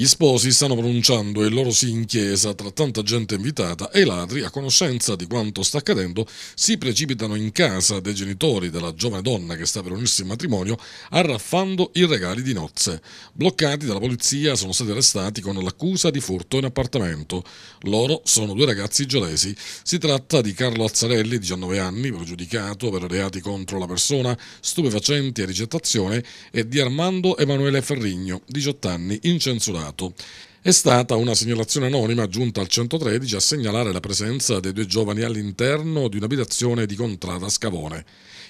Gli sposi stanno pronunciando il loro sì in chiesa tra tanta gente invitata e i ladri, a conoscenza di quanto sta accadendo, si precipitano in casa dei genitori della giovane donna che sta per unirsi in matrimonio, arraffando i regali di nozze. Bloccati dalla polizia sono stati arrestati con l'accusa di furto in appartamento. Loro sono due ragazzi gelesi. Si tratta di Carlo Azzarelli, 19 anni, pregiudicato per reati contro la persona, stupefacenti e ricettazione, e di Armando Emanuele Ferrigno, 18 anni, incensurato reato. È stata una segnalazione anonima giunta al 113 a segnalare la presenza dei due giovani all'interno di un'abitazione di Contrada Scavone.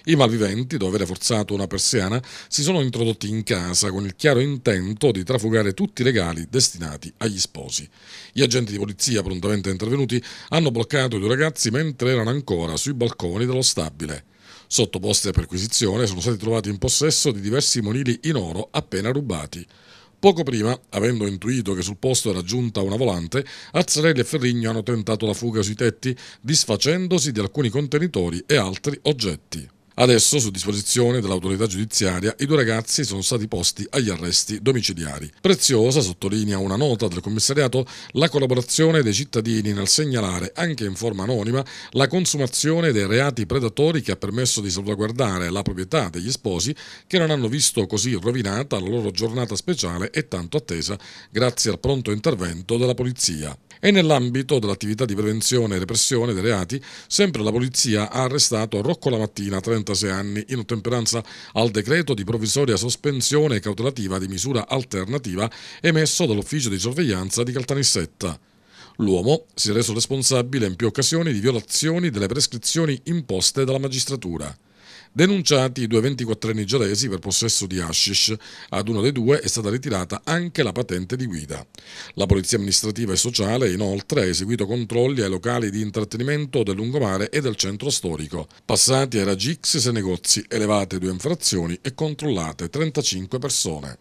I malviventi, dopo aver forzato una persiana, si sono introdotti in casa con il chiaro intento di trafugare tutti i regali destinati agli sposi. Gli agenti di polizia prontamente intervenuti hanno bloccato i due ragazzi mentre erano ancora sui balconi dello stabile. Sottoposti a perquisizione sono stati trovati in possesso di diversi monili in oro appena rubati. Poco prima, avendo intuito che sul posto era giunta una volante, Azzarelli e Ferrigno hanno tentato la fuga sui tetti, disfacendosi di alcuni contenitori e altri oggetti. Adesso, su disposizione dell'autorità giudiziaria, i due ragazzi sono stati posti agli arresti domiciliari. Preziosa, sottolinea una nota del commissariato, la collaborazione dei cittadini nel segnalare, anche in forma anonima, la consumazione dei reati predatori che ha permesso di salvaguardare la proprietà degli sposi che non hanno visto così rovinata la loro giornata speciale e tanto attesa grazie al pronto intervento della polizia. E nell'ambito dell'attività di prevenzione e repressione dei reati, sempre la polizia ha arrestato Rocco Lamattina, 30 46 anni, in ottemperanza al decreto di provvisoria sospensione cautelativa di misura alternativa emesso dall'ufficio di sorveglianza di Caltanissetta. L'uomo si è reso responsabile in più occasioni di violazioni delle prescrizioni imposte dalla magistratura. Denunciati i due 24enni gelesi per possesso di hashish, ad uno dei due è stata ritirata anche la patente di guida. La Polizia amministrativa e sociale inoltre ha eseguito controlli ai locali di intrattenimento del lungomare e del centro storico. Passati ai ragixis e negozi, elevate due infrazioni e controllate 35 persone.